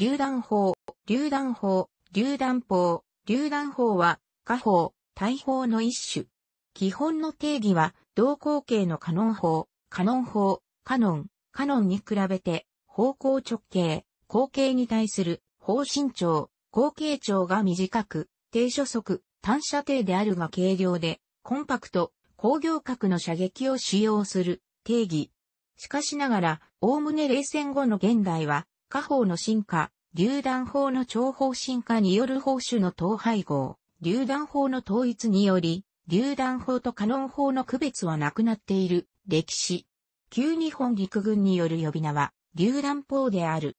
榴弾砲、榴弾砲、榴弾砲、榴弾砲は、火砲、大砲の一種。基本の定義は、同口径のカノン砲、カノン砲、カノン、カノンに比べて、方向直径、口径に対する、方針長、口径長が短く、低所速、短射程であるが軽量で、コンパクト、工業核の射撃を使用する、定義。しかしながら、概ね冷戦後の現代は、火砲の進化、榴弾砲の長方進化による砲種の統廃合、榴弾砲の統一により、榴弾砲とカノン砲の区別はなくなっている、歴史。旧日本陸軍による呼び名は、榴弾砲である。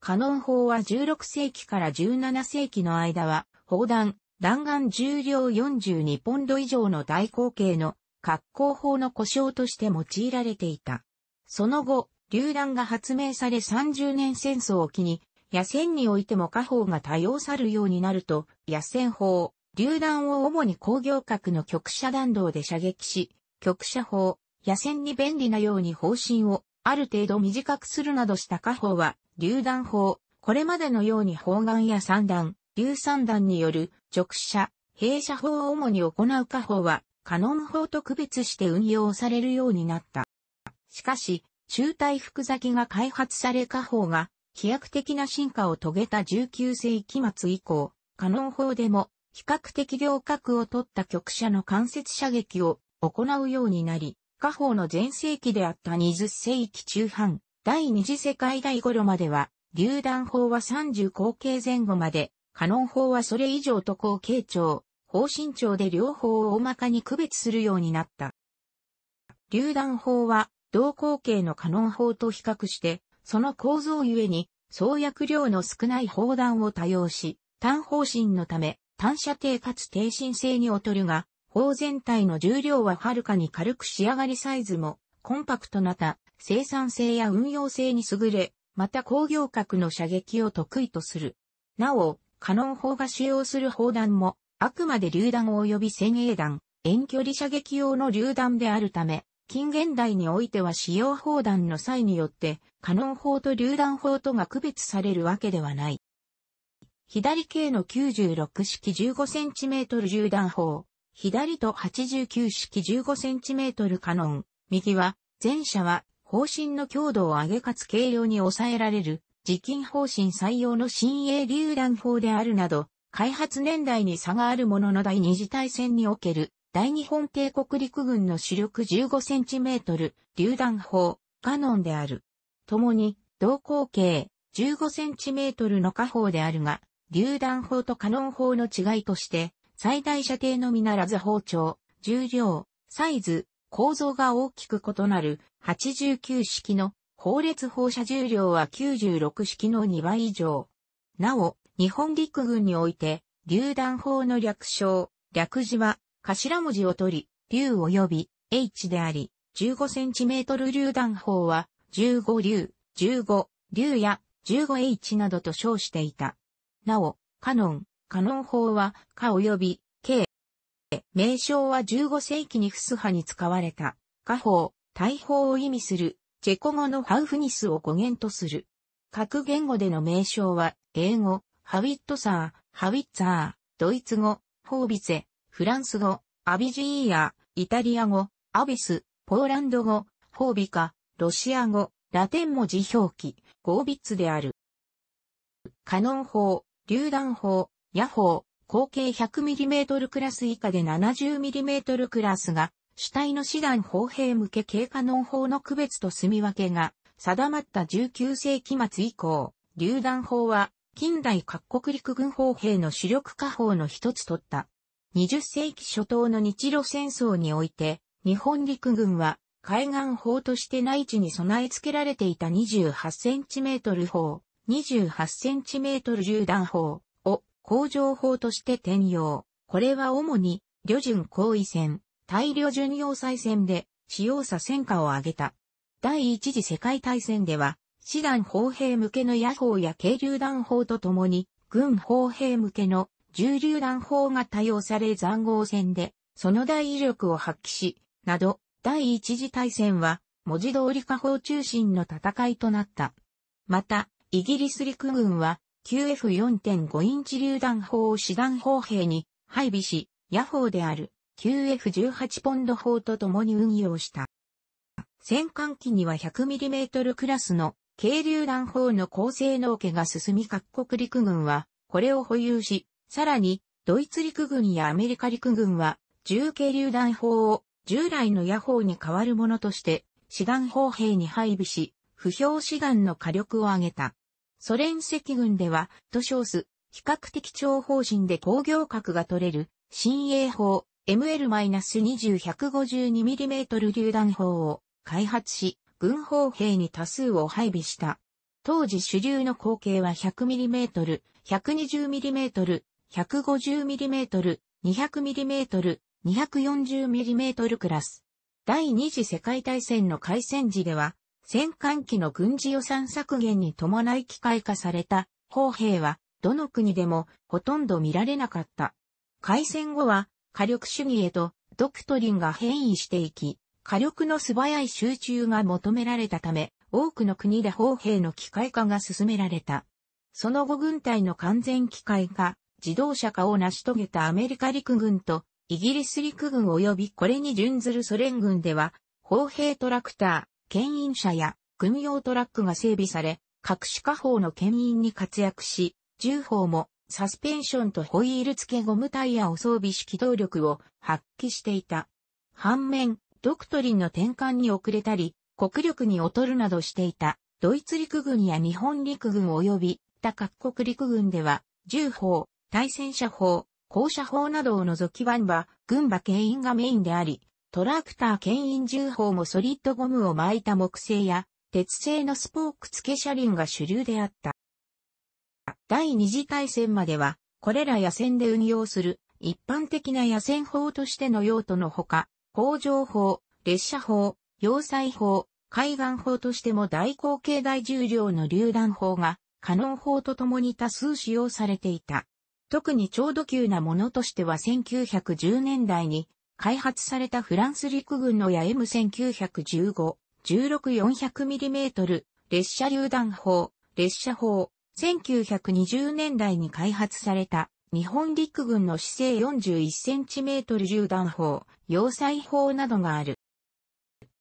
カノン砲は16世紀から17世紀の間は、砲弾、弾丸重量42ポンド以上の大口径の、格好砲の故障として用いられていた。その後、榴弾が発明され30年戦争を機に、野戦においても火砲が多用さるようになると、野戦砲、榴弾を主に工業核の局射弾道で射撃し、局射砲、野戦に便利なように方針をある程度短くするなどした火砲は、榴弾砲、これまでのように砲丸や散弾、硫三弾による直射、閉射砲を主に行う火砲は、カノン砲と区別して運用されるようになった。しかし、中体副咲きが開発され家宝が飛躍的な進化を遂げた19世紀末以降、カノン砲でも比較的両角を取った局射の間接射撃を行うようになり、家宝の前世紀であった20世紀中半、第二次世界大頃までは、榴弾砲は30口径前後まで、カノン砲はそれ以上と口径長、方針長で両方を大まかに区別するようになった。榴弾砲は同口径のカノン砲と比較して、その構造ゆえに、創薬量の少ない砲弾を多用し、単方針のため、単射程かつ低心性に劣るが、砲全体の重量ははるかに軽く仕上がりサイズも、コンパクトなた、生産性や運用性に優れ、また工業格の射撃を得意とする。なお、カノン砲が使用する砲弾も、あくまで榴弾及び先鋭弾、遠距離射撃用の榴弾であるため、近現代においては使用砲弾の際によって、カノン砲と榴弾砲とが区別されるわけではない。左系の96式 15cm 榴弾砲、左と89式 15cm カノン、右は、前者は、方針の強度を上げかつ軽量に抑えられる、直近方針採用の新鋭榴弾砲であるなど、開発年代に差があるものの第二次大戦における大日本帝国陸軍の主力 15cm 榴弾砲、カノンである。共に、同口径 15cm の火砲であるが、榴弾砲とカノン砲の違いとして、最大射程のみならず包丁、重量、サイズ、構造が大きく異なる89式の砲列放射重量は96式の2倍以上。なお、日本陸軍において、榴弾砲の略称、略字は頭文字を取り、竜及び H であり、15センチメートル竜弾砲は、15竜、15、竜や 15H などと称していた。なお、カノン、カノン砲は、カ及び、K。名称は15世紀にフス派に使われた、カ砲、大砲を意味する、チェコ語のハウフニスを語源とする。各言語での名称は、英語、ハウィットサー、ハウィッツァー、ドイツ語、ホービゼ、フランス語、アビジーヤ、イタリア語、アビス、ポーランド語、フォービカ、ロシア語、ラテン文字表記、ゴービッツである。カノン砲、榴弾砲、ヤ砲、口径 100mm クラス以下で 70mm クラスが、主体の師団砲兵向け軽カノン砲の区別と住み分けが、定まった19世紀末以降、榴弾砲は、近代各国陸軍砲兵の主力火砲の一つとった。20世紀初頭の日露戦争において、日本陸軍は海岸砲として内地に備え付けられていた2 8トル砲、2 8トル銃弾砲を工場砲として転用。これは主に、旅順行為戦、大旅順要塞戦で使用者戦果を上げた。第一次世界大戦では、師団砲兵向けの野砲や軽榴弾砲とともに、軍砲兵向けの重榴弾砲が多用され残号戦で、その大威力を発揮し、など、第一次大戦は、文字通り下方中心の戦いとなった。また、イギリス陸軍は、QF4.5 インチ榴弾砲を師団砲兵に配備し、野砲である QF18 ポンド砲と共に運用した。戦艦機には 100mm クラスの軽榴弾砲の高性能化が進み各国陸軍は、これを保有し、さらに、ドイツ陸軍やアメリカ陸軍は、重軽榴弾砲を従来の野砲に代わるものとして、志願砲兵に配備し、不評志願の火力を上げた。ソ連赤軍では、都称数、比較的長方針で工業格が取れる、新鋭砲 ML-20-152mm 榴弾砲を開発し、軍砲兵に多数を配備した。当時主流の口径は 100mm、120mm、150mm、200mm、240mm クラス。第二次世界大戦の開戦時では、戦艦機の軍事予算削減に伴い機械化された砲兵は、どの国でもほとんど見られなかった。開戦後は、火力主義へとドクトリンが変異していき、火力の素早い集中が求められたため、多くの国で砲兵の機械化が進められた。その後軍隊の完全機械化、自動車化を成し遂げたアメリカ陸軍とイギリス陸軍及びこれに準ずるソ連軍では、砲兵トラクター、牽引車や軍用トラックが整備され、各種火砲の牽引に活躍し、銃砲もサスペンションとホイール付けゴムタイヤを装備し機動力を発揮していた。反面、ドクトリンの転換に遅れたり、国力に劣るなどしていた、ドイツ陸軍や日本陸軍及び他各国陸軍では、銃砲、対戦車砲、降車砲などを除きワンは、群馬牽引がメインであり、トラクター牽引重砲もソリッドゴムを巻いた木製や、鉄製のスポーク付け車輪が主流であった。第二次大戦までは、これら野戦で運用する、一般的な野戦砲としての用途のほか、工場砲、列車砲、要塞砲、海岸砲としても大口径大重量の榴弾砲が、可能砲と共に多数使用されていた。特に超度級なものとしては1910年代に開発されたフランス陸軍のや M1915、16400mm 列車榴弾砲、列車砲、1920年代に開発された日本陸軍の姿勢 41cm 榴弾砲、要塞砲などがある。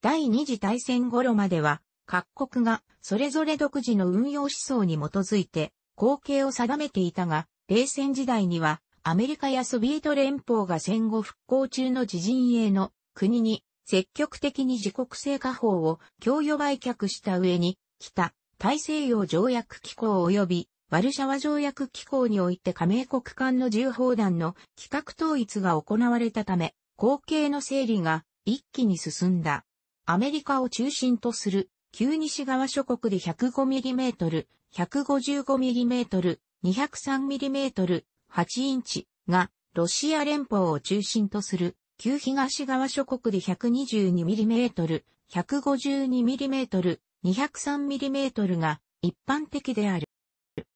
第二次大戦頃までは各国がそれぞれ独自の運用思想に基づいて後継を定めていたが、冷戦時代には、アメリカやソビエト連邦が戦後復興中の自陣営の国に積極的に自国製火砲を供与売却した上に、北、大西洋条約機構及びワルシャワ条約機構において加盟国間の銃砲弾の規格統一が行われたため、後継の整理が一気に進んだ。アメリカを中心とする旧西側諸国で 105mm、155mm、203mm、8インチがロシア連邦を中心とする旧東側諸国で 122mm、152mm、203mm が一般的である。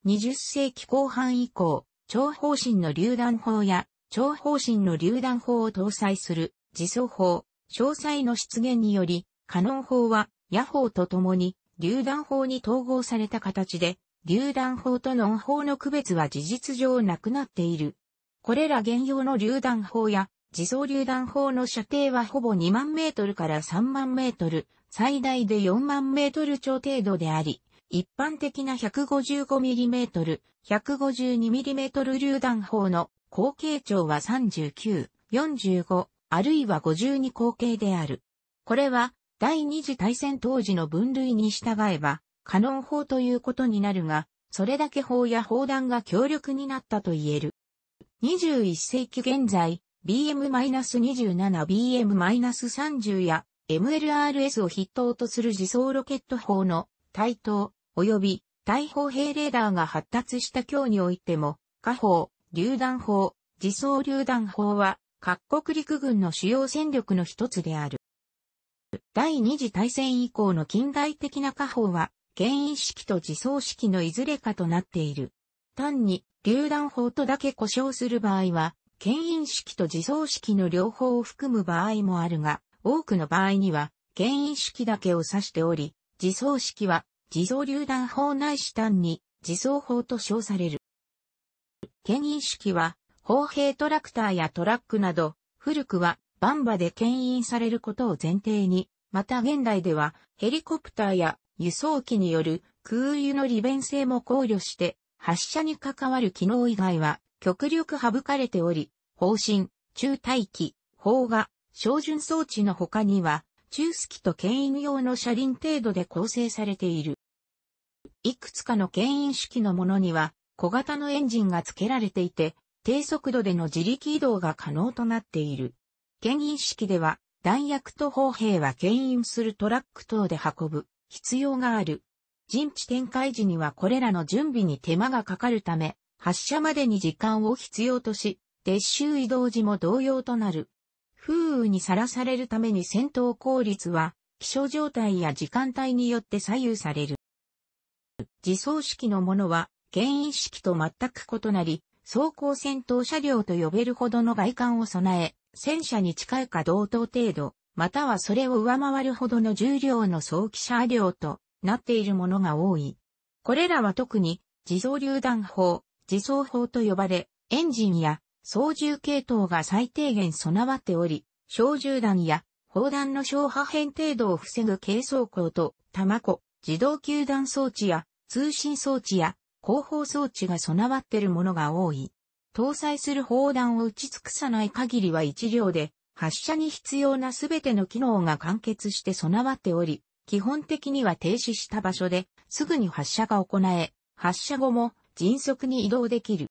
20世紀後半以降、長方針の榴弾砲や長方針の榴弾砲を搭載する自走砲、詳細の出現により、カノン砲は野砲と共に榴弾砲に統合された形で榴弾砲と農砲の区別は事実上なくなっている。これら現用の榴弾砲や自走榴弾砲の射程はほぼ2万メートルから3万メートル、最大で4万メートル超程度であり、一般的な 155mm、152mm 榴弾砲の口径長は39、45、あるいは52口径である。これは第二次大戦当時の分類に従えば、カノン砲ということになるが、それだけ砲や砲弾が強力になったと言える。21世紀現在、BM-27、BM-30 や MLRS を筆頭とする自走ロケット砲の対等及び大砲兵レーダーが発達した今日においても、火砲、榴弾砲、自走榴弾砲は各国陸軍の主要戦力の一つである。第二次大戦以降の近代的な火砲は原因式と自走式のいずれかとなっている。単に、榴弾砲とだけ故障する場合は、牽引式と自走式の両方を含む場合もあるが、多くの場合には、牽引式だけを指しており、自走式は、自走榴弾砲ないし単に、自走砲と称される。牽引式は、砲兵トラクターやトラックなど、古くは、バンバで牽引されることを前提に、また現代では、ヘリコプターや輸送機による空輸の利便性も考慮して、発射に関わる機能以外は極力省かれており、方針、中待機、砲が、照準装置の他には、中スと牽引用の車輪程度で構成されている。いくつかの牽引式のものには、小型のエンジンが付けられていて、低速度での自力移動が可能となっている。牽引式では、弾薬と砲兵は牽引するトラック等で運ぶ。必要がある。陣地展開時にはこれらの準備に手間がかかるため、発射までに時間を必要とし、撤収移動時も同様となる。風雨にさらされるために戦闘効率は、気象状態や時間帯によって左右される。自走式のものは、牽引式と全く異なり、装甲戦闘車両と呼べるほどの外観を備え、戦車に近いか同等程度、またはそれを上回るほどの重量の早期車両となっているものが多い。これらは特に自走榴弾砲、自走砲と呼ばれ、エンジンや操縦系統が最低限備わっており、小銃弾や砲弾の小破片程度を防ぐ軽装甲と弾庫、自動球弾装置や通信装置や後方装置が備わっているものが多い。搭載する砲弾を打ち尽くさない限りは一両で発射に必要なすべての機能が完結して備わっており、基本的には停止した場所ですぐに発射が行え、発射後も迅速に移動できる。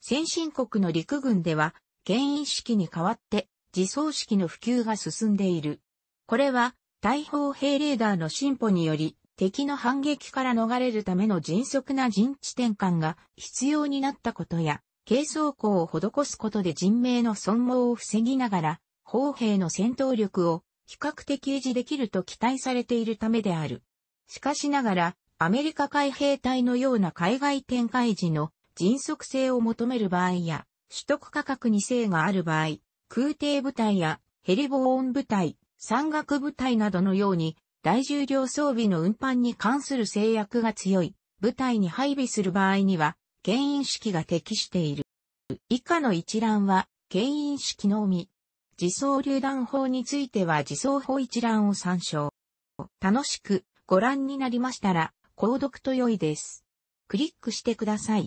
先進国の陸軍では、牽引式に代わって自走式の普及が進んでいる。これは、大砲兵レーダーの進歩により、敵の反撃から逃れるための迅速な陣地転換が必要になったことや、軽装甲を施すことで人命の損耗を防ぎながら、砲兵の戦闘力を比較的維持できると期待されているためである。しかしながら、アメリカ海兵隊のような海外展開時の迅速性を求める場合や、取得価格に性がある場合、空挺部隊やヘリボーン部隊、山岳部隊などのように、大重量装備の運搬に関する制約が強い部隊に配備する場合には、牽引式が適している。以下の一覧は、牽引式のみ。自走榴弾砲については自走砲一覧を参照。楽しくご覧になりましたら、購読と良いです。クリックしてください。